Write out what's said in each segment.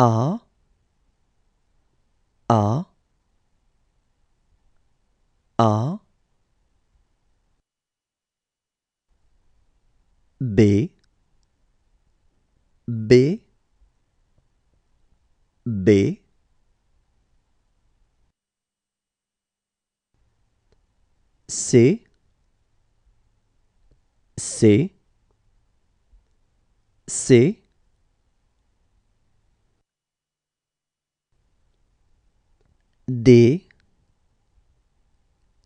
A A A B B B C C C D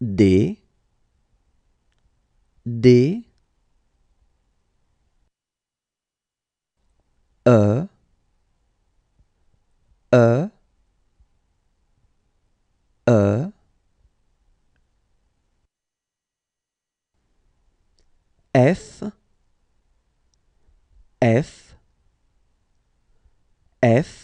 D D E E E F F F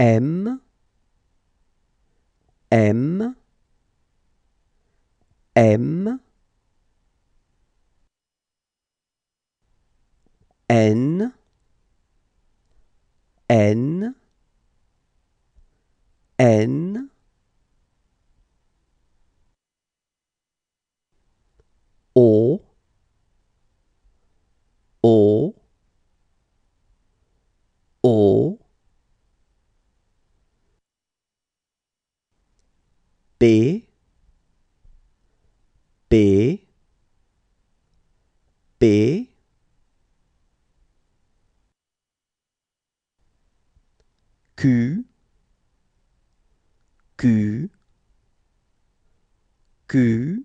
M, M, M, N, N, N, B B B Q Q Q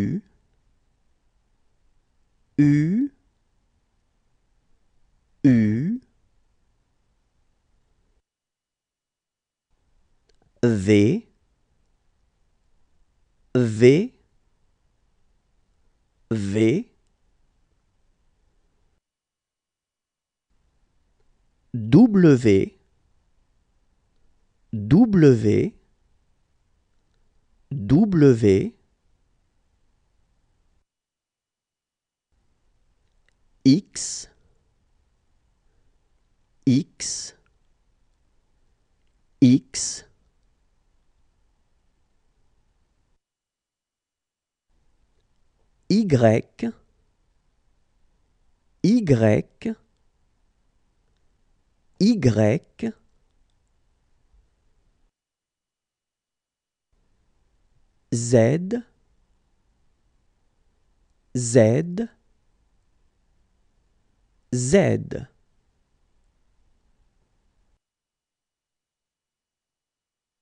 V V V W W W X X X Y, Y, Y, Z, Z, Z.